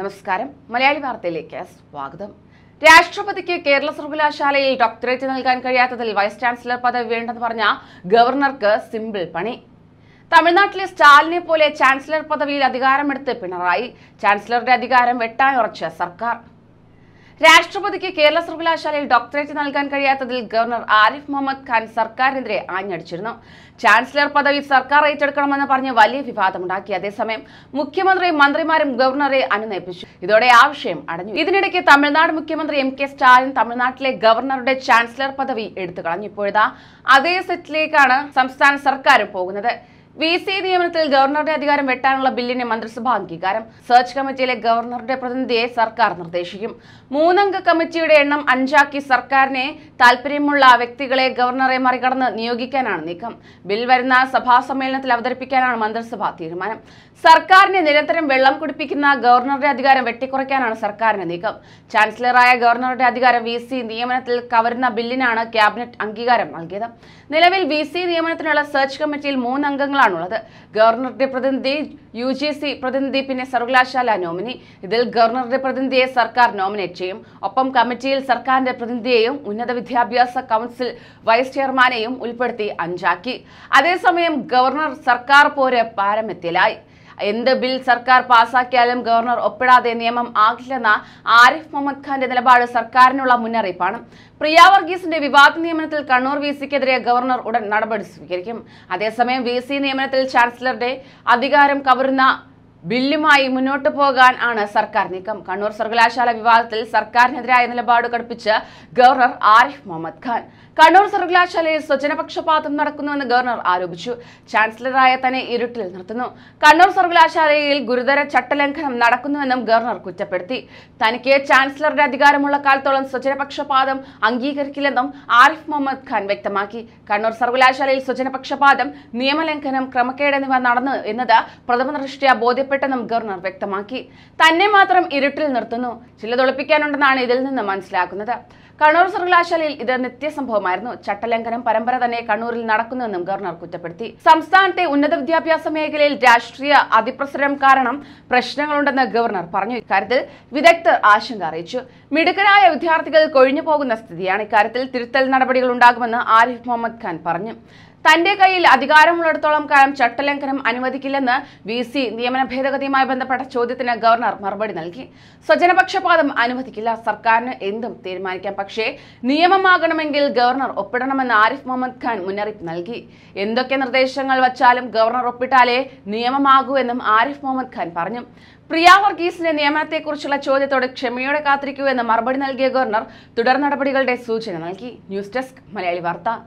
നമസ്കാരം മലയാളി വാർത്തയിലേക്ക് സ്വാഗതം രാഷ്ട്രപതിക്ക് കേരള സർവകലാശാലയിൽ ഡോക്ടറേറ്റ് നൽകാൻ കഴിയാത്തതിൽ വൈസ് ചാൻസലർ പദവി വേണ്ടെന്ന് പറഞ്ഞ ഗവർണർക്ക് സിമ്പിൾ പണി തമിഴ്നാട്ടിലെ സ്റ്റാലിനെ പോലെ ചാൻസലർ പദവിയിൽ അധികാരമെടുത്ത് പിണറായി ചാൻസലറുടെ അധികാരം വെട്ടാനുറച്ച സർക്കാർ രാഷ്ട്രപതിക്ക് കേരള സർവകലാശാലയിൽ ഡോക്ടറേറ്റ് നൽകാൻ കഴിയാത്തതിൽ ഗവർണർ ആരിഫ് മുഹമ്മദ് ഖാൻ സർക്കാരിനെതിരെ ആഞ്ഞടിച്ചിരുന്നു ചാൻസലർ പദവി സർക്കാർ ഏറ്റെടുക്കണമെന്ന് പറഞ്ഞ് വലിയ വിവാദമുണ്ടാക്കി അതേസമയം മുഖ്യമന്ത്രിയും മന്ത്രിമാരും ഗവർണറെ അനുനയിപ്പിച്ചു ഇതോടെ ആ വിഷയം അടഞ്ഞു ഇതിനിടയ്ക്ക് തമിഴ്നാട് മുഖ്യമന്ത്രി എം കെ സ്റ്റാലിൻ തമിഴ്നാട്ടിലെ ഗവർണറുടെ ചാൻസലർ പദവി എടുത്തു കളഞ്ഞു ഇപ്പോഴത്തെ അതേ സെറ്റിലേക്കാണ് സംസ്ഥാന സർക്കാരും പോകുന്നത് വി സി നിയമനത്തിൽ ഗവർണറുടെ അധികാരം വെട്ടാനുള്ള ബില്ലിന് മന്ത്രിസഭ അംഗീകാരം സെർച്ച് കമ്മിറ്റിയിലെ ഗവർണറുടെ പ്രതിനിധിയെ സർക്കാർ നിർദ്ദേശിക്കും മൂന്നംഗ കമ്മിറ്റിയുടെ എണ്ണം അഞ്ചാക്കി സർക്കാരിനെ താൽപര്യമുള്ള വ്യക്തികളെ ഗവർണറെ മറികടന്ന് നിയോഗിക്കാനാണ് നീക്കം ബിൽ വരുന്ന സഭാ സമ്മേളനത്തിൽ അവതരിപ്പിക്കാനാണ് മന്ത്രിസഭാ തീരുമാനം സർക്കാരിനെ നിരന്തരം വെള്ളം കുടിപ്പിക്കുന്ന ഗവർണറുടെ അധികാരം വെട്ടിക്കുറയ്ക്കാനാണ് സർക്കാരിന്റെ നീക്കം ചാൻസലറായ ഗവർണറുടെ അധികാരം വി സി നിയമനത്തിൽ കവരുന്ന ബില്ലിനാണ് ക്യാബിനറ്റ് അംഗീകാരം നൽകിയത് നിലവിൽ വി സി നിയമനത്തിനുള്ള സെർച്ച് കമ്മിറ്റിയിൽ മൂന്നംഗങ്ങളാണ് ആണുള്ളത് ഗവർണറുടെ പ്രതിനിധി യു ജി സി പ്രതിനിധി പിന്നെ സർവകലാശാല നോമിനി ഇതിൽ ഗവർണറുടെ പ്രതിനിധിയെ സർക്കാർ നോമിനേറ്റ് ചെയ്യും ഒപ്പം കമ്മിറ്റിയിൽ സർക്കാരിന്റെ പ്രതിനിധിയെയും ഉന്നത വിദ്യാഭ്യാസ കൗൺസിൽ വൈസ് ചെയർമാനെയും ഉൾപ്പെടുത്തി അഞ്ചാക്കി അതേസമയം ഗവർണർ സർക്കാർ പോര് പാരമ്യത്തിലായി എന്ത് ബിൽ സർക്കാർ പാസാക്കിയാലും ഗവർണർ ഒപ്പിടാതെ നിയമം ആകില്ലെന്ന ആരിഫ് മുഹമ്മദ് ഖാന്റെ നിലപാട് സർക്കാരിനുള്ള മുന്നറിയിപ്പാണ് പ്രിയ വർഗീസിന്റെ വിവാദ നിയമനത്തിൽ കണ്ണൂർ വി സിക്കെതിരെ ഗവർണർ ഉടൻ നടപടി സ്വീകരിക്കും അതേസമയം വി നിയമനത്തിൽ ചാൻസലറുടെ അധികാരം കവരുന്ന ബില്ലുമായി മുന്നോട്ടു പോകാൻ ആണ് സർക്കാർ നീക്കം കണ്ണൂർ സർവകലാശാല വിവാദത്തിൽ സർക്കാരിനെതിരായ നിലപാട് കടുപ്പിച്ച് ഗവർണർ ആരിഫ് മുഹമ്മദ് ഖാൻ കണ്ണൂർ സർവകലാശാലയിൽ സ്വജനപക്ഷപാതം നടക്കുന്നുവെന്ന് ഗവർണർ ആരോപിച്ചു ചാൻസലറായ തന്നെ ഇരുട്ടിൽ നിർത്തുന്നു കണ്ണൂർ സർവകലാശാലയിൽ ഗുരുതര ചട്ടലംഘനം നടക്കുന്നുവെന്നും ഗവർണർ കുറ്റപ്പെടുത്തി തനിക്ക് ചാൻസലറുടെ അധികാരമുള്ള കാലത്തോളം സ്വജനപക്ഷപാതം അംഗീകരിക്കില്ലെന്നും ആരിഫ് മുഹമ്മദ് ഖാൻ വ്യക്തമാക്കി കണ്ണൂർ സർവകലാശാലയിൽ സ്വജനപക്ഷപാതം നിയമലംഘനം ക്രമക്കേട് എന്നിവ നടന്നു എന്നത് പ്രഥമ ദൃഷ്ടിയ ബോധ്യപ്പെട്ടു ബന്ധപ്പെട്ടെന്നും ഗവർണർ വ്യക്തമാക്കി തന്നെ മാത്രം ഇരുട്ടിൽ നിർത്തുന്നു ചിലതൊളിപ്പിക്കാനുണ്ടെന്നാണ് ഇതിൽ നിന്ന് മനസ്സിലാക്കുന്നത് കണ്ണൂർ സർവകലാശാലയിൽ ഇത് നിത്യസംഭവമായിരുന്നു ചട്ടലംഘനം പരമ്പര തന്നെ കണ്ണൂരിൽ നടക്കുന്നുവെന്നും ഗവർണർ കുറ്റപ്പെടുത്തി സംസ്ഥാനത്തെ ഉന്നത വിദ്യാഭ്യാസ മേഖലയിൽ രാഷ്ട്രീയ അതിപ്രസരം കാരണം പ്രശ്നങ്ങളുണ്ടെന്ന് ഗവർണർ പറഞ്ഞു ഇക്കാര്യത്തിൽ വിദഗ്ധർ ആശങ്ക അറിയിച്ചു മിടുക്കരായ വിദ്യാർത്ഥികൾ കൊഴിഞ്ഞു പോകുന്ന സ്ഥിതിയാണ് ഇക്കാര്യത്തിൽ തിരുത്തൽ നടപടികൾ ഉണ്ടാകുമെന്ന് ആരിഫ് മുഹമ്മദ് ഖാൻ പറഞ്ഞു തന്റെ കയ്യിൽ അധികാരമുള്ളിടത്തോളം കാലം ചട്ടലംഘനം അനുവദിക്കില്ലെന്ന് വി സി നിയമന ഭേദഗതിയുമായി ബന്ധപ്പെട്ട ചോദ്യത്തിന് ഗവർണർ മറുപടി നൽകി സ്വജനപക്ഷപാതം അനുവദിക്കില്ല സർക്കാരിന് എന്തും തീരുമാനിക്കാം പക്ഷേ നിയമമാകണമെങ്കിൽ ഗവർണർ ഒപ്പിടണമെന്ന് ആരിഫ് മുഹമ്മദ് ഖാൻ മുന്നറിയിപ്പ് നൽകി എന്തൊക്കെ നിർദ്ദേശങ്ങൾ വച്ചാലും ഗവർണർ ഒപ്പിട്ടാലേ നിയമമാകൂ എന്നും ആരിഫ് മുഹമ്മദ് ഖാൻ പറഞ്ഞു പ്രിയ വർഗീസിന്റെ നിയമനത്തെക്കുറിച്ചുള്ള ചോദ്യത്തോട് ക്ഷമയോടെ കാത്തിരിക്കൂ എന്ന് മറുപടി നൽകിയ ഗവർണർ തുടർ നടപടികളുടെ സൂചന നൽകി ന്യൂസ് ഡെസ്ക് മലയാളി വാർത്ത